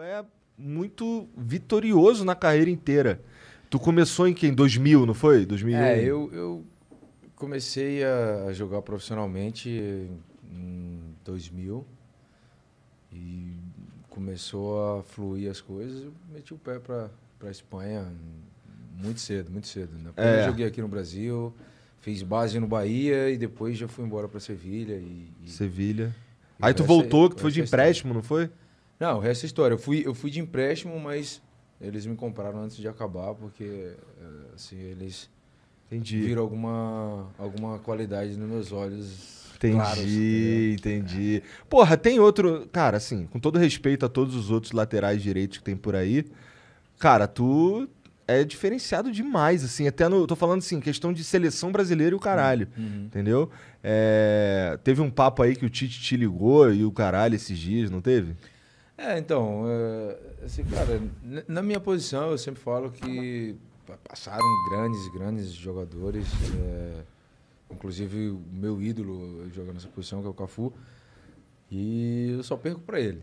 é muito vitorioso na carreira inteira. Tu começou em que? Em 2000, não foi? 2001? É, eu, eu comecei a jogar profissionalmente em 2000 e começou a fluir as coisas. Eu meti o pé para a Espanha muito cedo, muito cedo. Né? É. Eu joguei aqui no Brasil, fiz base no Bahia e depois já fui embora para Sevilha. E, e, Sevilha. E Aí tu voltou, que foi de empréstimo, não foi? Não, o resto é história. Eu fui, eu fui de empréstimo, mas eles me compraram antes de acabar, porque eh, assim, eles entendi. viram alguma, alguma qualidade nos meus olhos. Entendi, claros, assim, né? entendi. Porra, tem outro. Cara, assim, com todo respeito a todos os outros laterais direitos que tem por aí, cara, tu é diferenciado demais, assim, até no. Tô falando assim, questão de seleção brasileira e o caralho. Uhum. uhum. Entendeu? É, teve um papo aí que o Tite te ligou e o caralho esses dias, não teve? É, então, eh, assim, cara, na minha posição eu sempre falo que passaram grandes, grandes jogadores, é, inclusive o meu ídolo jogando nessa posição, que é o Cafu, e eu só perco para ele.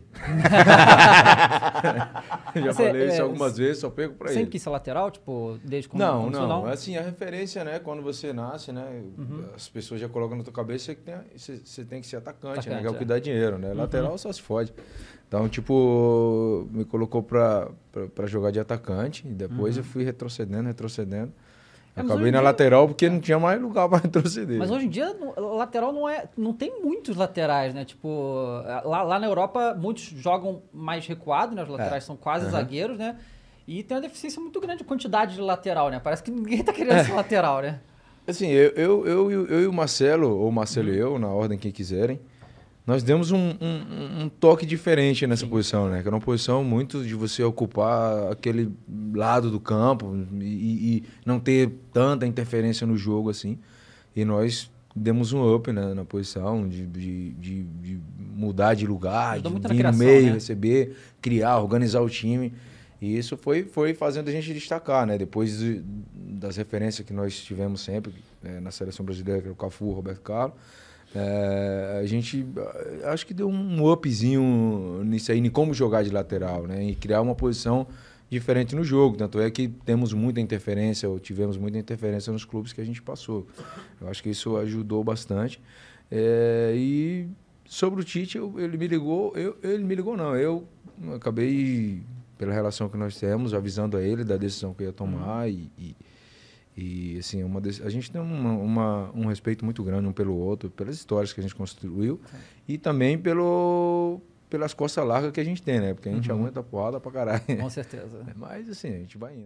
Já Você, algumas vezes, só pego para ele. Sempre quis ser lateral, tipo, desde quando Não, não. não. Assim, a referência, né? Quando você nasce, né? Uhum. As pessoas já colocam na tua cabeça que tem, você, você tem que ser atacante, atacante né? Que é o que dá dinheiro, né? É. Uhum. Lateral só se fode. Então, tipo, me colocou para jogar de atacante. E depois uhum. eu fui retrocedendo, retrocedendo. É, Acabei na dia... lateral porque é. não tinha mais lugar para retroceder. Mas hoje em dia, lateral não é. Não tem muitos laterais, né? Tipo, lá, lá na Europa, muitos jogam mais recuado, né? Os laterais é. são quase uhum. zagueiros, né? E tem uma deficiência muito grande de quantidade de lateral, né? Parece que ninguém tá querendo é. ser lateral, né? Assim, eu, eu, eu, eu, e o Marcelo, ou Marcelo uhum. e eu, na ordem quem quiserem, nós demos um, um, um toque diferente nessa Sim. posição, né? Que era uma posição muito de você ocupar aquele lado do campo e, e não ter tanta interferência no jogo assim. E nós demos um up né, na posição de, de, de, de mudar de lugar, de vir criação, no meio, né? receber, criar, organizar o time. E isso foi, foi fazendo a gente destacar, né? Depois de, das referências que nós tivemos sempre né, na seleção brasileira, que era o Cafu, Roberto Carlos, é, a gente acho que deu um upzinho nisso aí, em como jogar de lateral, né? E criar uma posição diferente no jogo. Tanto é que temos muita interferência, ou tivemos muita interferência nos clubes que a gente passou. Eu acho que isso ajudou bastante. É, e sobre o Tite, eu, ele me ligou, eu, ele me ligou não, eu acabei, pela relação que nós temos, avisando a ele da decisão que eu ia tomar uhum. e, e e assim, uma a gente tem uma, uma, um respeito muito grande um pelo outro, pelas histórias que a gente construiu Sim. e também pelo, pelas costas largas que a gente tem, né? Porque a gente uhum. aguenta porrada pra caralho. Com certeza. Mas assim, a gente vai indo.